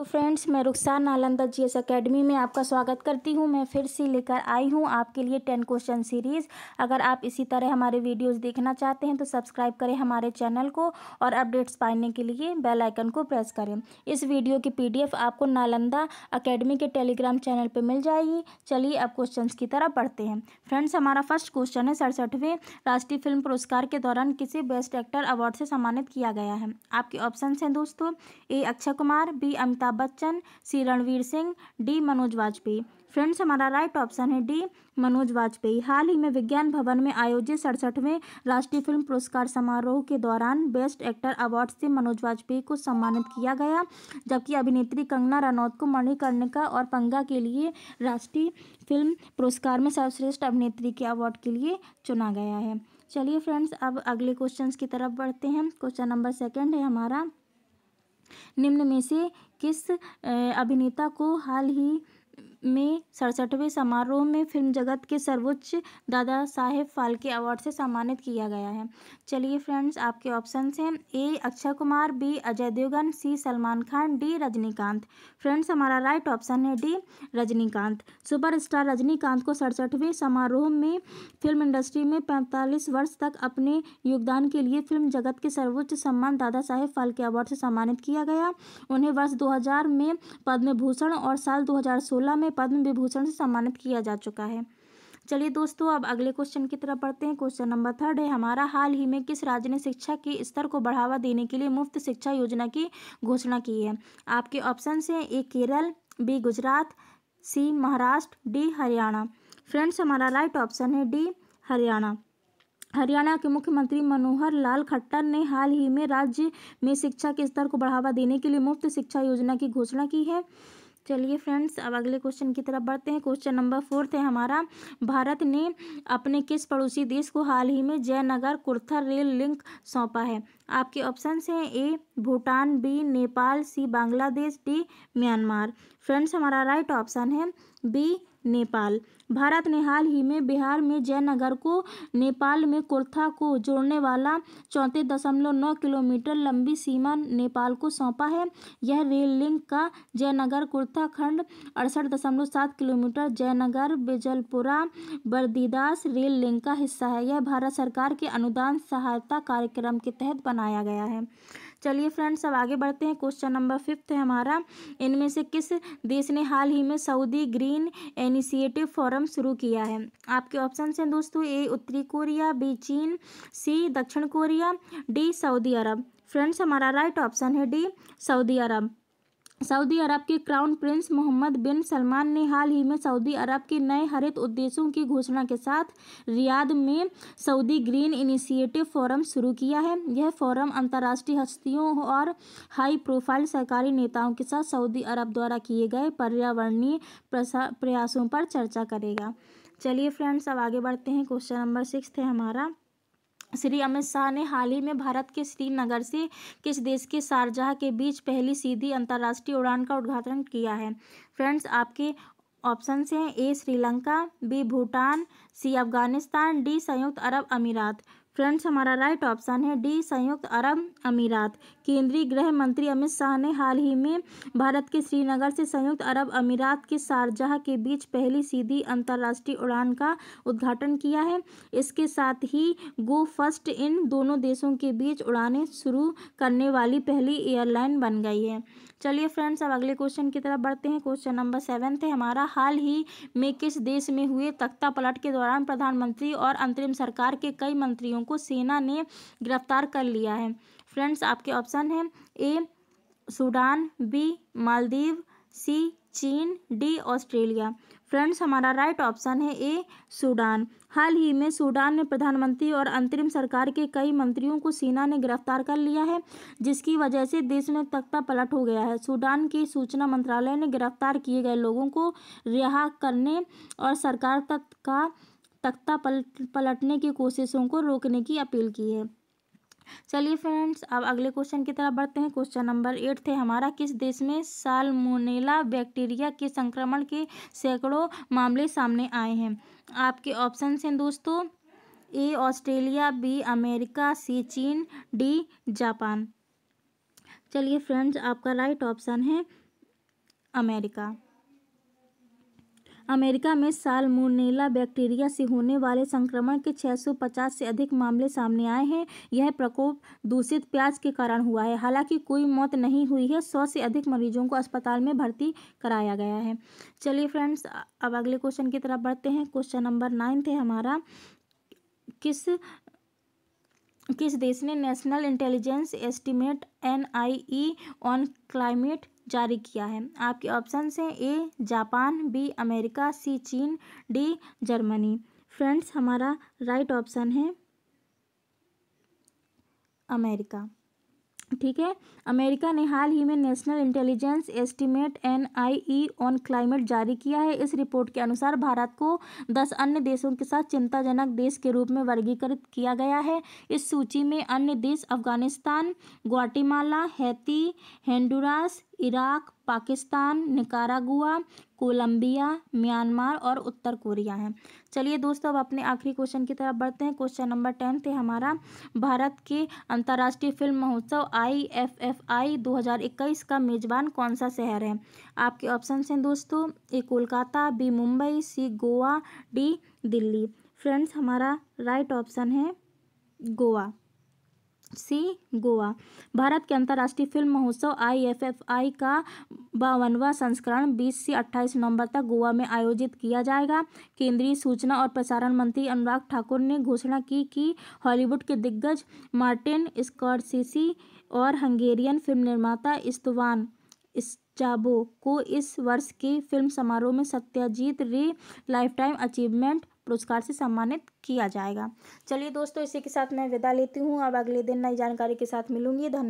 तो फ्रेंड्स मैं Rukhsar Nalanda G S academy में आपका स्वागत करती हूँ मैं फिर से लेकर आई हूँ आपके लिए टेन क्वेश्चन सीरीज़ अगर आप इसी तरह हमारे वीडियोस देखना चाहते हैं तो सब्सक्राइब करें हमारे चैनल को और अपडेट्स पाने के लिए बेल आइकन को प्रेस करें इस वीडियो की पीडीएफ आपको नालंदा अकेडमी के टेलीग्राम चैनल पर मिल जाएगी चलिए आप क्वेश्चन की तरह पढ़ते हैं फ्रेंड्स हमारा फर्स्ट क्वेश्चन है सड़सठवें राष्ट्रीय फिल्म पुरस्कार के दौरान किसे बेस्ट एक्टर अवार्ड से सम्मानित किया गया है आपके ऑप्शन हैं दोस्तों A Akshay Kumar B Amitabh Amitabh Bachchan C Ranveer Singh D Manoj Vajpayee friends हमारा राइट ऑप्शन है डी मनोज वाजपेयी हाल ही में विज्ञान भवन में आयोजित सड़सठवें राष्ट्रीय फिल्म पुरस्कार समारोह के दौरान बेस्ट एक्टर अवार्ड से मनोज वाजपेयी को सम्मानित किया गया जबकि अभिनेत्री कंगना रनौत को मणिकर्णिका और पंगा के लिए राष्ट्रीय फिल्म पुरस्कार में सर्वश्रेष्ठ अभिनेत्री के अवार्ड के लिए चुना गया है चलिए फ्रेंड्स अब अगले क्वेश्चंस की तरफ बढ़ते हैं क्वेश्चन नंबर सेकंड है हमारा निम्न में से किस अभिनेता को हाल ही में सड़सठवें समारोह में फिल्म जगत के सर्वोच्च दादा साहेब फाल्के अवार्ड से सम्मानित किया गया है चलिए फ्रेंड्स आपके ऑप्शन हैं A Akshay Kumar B Ajay Devgn C Salman Khan D Rajinikanth friends हमारा राइट ऑप्शन है डी रजनीकांत सुपरस्टार रजनीकांत को सड़सठवें समारोह में फिल्म इंडस्ट्री में पैंतालीस वर्ष तक अपने योगदान के लिए फिल्म जगत के सर्वोच्च सम्मान दादा साहेब फाल्के अवार्ड से सम्मानित किया गया उन्हें वर्ष 2000 में पद्म भूषण और साल 2016 में है पद्म विभूषण से सम्मानित किया जा चुका है चलिए दोस्तों अब अगले क्वेश्चन की तरफ पढ़ते हैं क्वेश्चन नंबर थर्ड है हमारा हाल ही में किस राज्य ने शिक्षा के स्तर को बढ़ावा देने के लिए मुफ्त शिक्षा योजना की घोषणा की है आपके ऑप्शन हैं A Kerala B Gujarat C Maharashtra D Haryana friends हमारा राइट ऑप्शन है डी हरियाणा हरियाणा के मुख्यमंत्री मनोहर लाल खट्टर ने हाल ही में राज्य में शिक्षा के स्तर को बढ़ावा देने के लिए मुफ्त शिक्षा योजना की घोषणा की है चलिए फ्रेंड्स अब अगले क्वेश्चन की तरफ बढ़ते हैं क्वेश्चन नंबर फोर्थ है हमारा भारत ने अपने किस पड़ोसी देश को हाल ही में जयनगर कुर्था रेल लिंक सौंपा है आपके ऑप्शंस हैं A Bhutan B Nepal C Bangladesh D Myanmar friends हमारा राइट ऑप्शन है बी नेपाल भारत ने हाल ही में बिहार में जयनगर को नेपाल में कुर्था को जोड़ने वाला चौंतीस दशमलव नौ किलोमीटर लंबी सीमा नेपाल को सौंपा है यह रेल लिंक का जयनगर कुर्था खंड अड़सठ दशमलव सात kilometre Jaynagar Bijalpura Bardibas rail link का हिस्सा है यह भारत सरकार के अनुदान सहायता कार्यक्रम के तहत बनाया गया है चलिए फ्रेंड्स अब आगे बढ़ते हैं क्वेश्चन नंबर फिफ्थ है हमारा इनमें से किस देश ने हाल ही में सऊदी ग्रीन इनिशिएटिव फोरम शुरू किया है आपके ऑप्शन हैं दोस्तों ए उत्तरी कोरिया बी चीन सी दक्षिण Korea D Saudi Arab friends हमारा राइट ऑप्शन है D Saudi Arab Saudi Arab के crown prince Mohammed bin Salman ने हाल ही में सऊदी अरब के नए हरित उद्देश्यों की घोषणा के साथ रियाद में सऊदी ग्रीन इनिशिएटिव फोरम शुरू किया है यह फोरम अंतर्राष्ट्रीय हस्तियों और हाई प्रोफाइल सरकारी नेताओं के साथ सऊदी अरब द्वारा किए गए पर्यावरणीय प्रयासों पर चर्चा करेगा चलिए फ्रेंड्स अब आगे बढ़ते हैं क्वेश्चन नंबर सिक्स है हमारा श्री अमित शाह ने हाल ही में भारत के श्रीनगर से किस देश के शारजहा के बीच पहली सीधी अंतर्राष्ट्रीय उड़ान का उद्घाटन किया है फ्रेंड्स आपके ऑप्शन हैं A Sri Lanka B Bhutan C Afghanistan D संयुक्त अरब अमीरात फ्रेंड्स हमारा राइट ऑप्शन है डी संयुक्त अरब अमीरात केंद्रीय गृह मंत्री अमित शाह ने हाल ही में भारत के श्रीनगर से संयुक्त अरब अमीरात के शारजाह के बीच पहली सीधी अंतर्राष्ट्रीय उड़ान का उद्घाटन किया है इसके साथ ही गो फर्स्ट इन दोनों देशों के बीच उड़ानें शुरू करने वाली पहली एयरलाइन बन गई है चलिए फ्रेंड्स अब अगले क्वेश्चन की तरफ बढ़ते हैं क्वेश्चन नंबर सेवेंथ थे हमारा हाल ही में किस देश में हुए तख्ता पलट के दौरान प्रधानमंत्री और अंतरिम सरकार के कई मंत्रियों को सेना ने गिरफ्तार कर लिया है फ्रेंड्स आपके ऑप्शन हैं A Sudan B Maldives C चीन डी ऑस्ट्रेलिया फ्रेंड्स हमारा राइट ऑप्शन है ए सूडान हाल ही में सूडान में प्रधानमंत्री और अंतरिम सरकार के कई मंत्रियों को सेना ने गिरफ्तार कर लिया है जिसकी वजह से देश में तख्ता पलट हो गया है सूडान के सूचना मंत्रालय ने गिरफ्तार किए गए लोगों को रिहा करने और सरकार तक का तख्ता पलट पलटने की कोशिशों को रोकने की अपील की है चलिए फ्रेंड्स अब अगले क्वेश्चन की तरफ बढ़ते हैं क्वेश्चन नंबर एट थे हमारा किस देश में सालमोनेला बैक्टीरिया के संक्रमण के सैकड़ों मामले सामने आए हैं आपके ऑप्शन हैं दोस्तों A Australia B America C चीन डी जापान चलिए फ्रेंड्स आपका राइट ऑप्शन है अमेरिका अमेरिका में सालमोनेला बैक्टीरिया से होने वाले संक्रमण के 650 से अधिक मामले सामने आए हैं यह प्रकोप दूषित प्याज के कारण हुआ है हालांकि कोई मौत नहीं हुई है सौ से अधिक मरीजों को अस्पताल में भर्ती कराया गया है चलिए फ्रेंड्स अब अगले क्वेश्चन की तरफ बढ़ते हैं क्वेश्चन नंबर नाइन थे हमारा किस किस देश ने national intelligence estimate N I E on climate जारी किया है आपके ऑप्शन हैं A Japan B America C चीन डी जर्मनी फ्रेंड्स हमारा राइट ऑप्शन है अमेरिका ठीक है अमेरिका ने हाल ही में national intelligence estimate N I E on climate जारी किया है इस रिपोर्ट के अनुसार भारत को दस अन्य देशों के साथ चिंताजनक देश के रूप में वर्गीकृत किया गया है इस सूची में अन्य देश Afghanistan Guatemala Haiti Honduras Iraq Pakistan Nicaragua Colombia Myanmar और उत्तर कोरिया हैं चलिए दोस्तों अब अपने आखिरी क्वेश्चन की तरफ बढ़ते हैं क्वेश्चन नंबर टेंथ है हमारा भारत के अंतर्राष्ट्रीय फिल्म महोत्सव आई एफ एफ आई दो हज़ार इक्कीस का मेज़बान कौन सा शहर है आपके ऑप्शन हैं दोस्तों A Kolkata B Mumbai C Goa D Delhi friends हमारा राइट ऑप्शन है गोवा सी गोवा भारत के अंतर्राष्ट्रीय फिल्म महोत्सव आईएफएफआई का बावनवा संस्करण 20 से 28 नवंबर तक गोवा में आयोजित किया जाएगा केंद्रीय सूचना और प्रसारण मंत्री अनुराग ठाकुर ने घोषणा की कि हॉलीवुड के दिग्गज मार्टिन स्कॉर्सिसी और हंगेरियन फिल्म निर्माता इस्तवान जाबो को इस वर्ष के फिल्म समारोह में सत्याजीत रे लाइफटाइम अचीवमेंट पुरस्कार से सम्मानित किया जाएगा चलिए दोस्तों इसी के साथ मैं विदा लेती हूँ अब अगले दिन नई जानकारी के साथ मिलूंगी धन्यवाद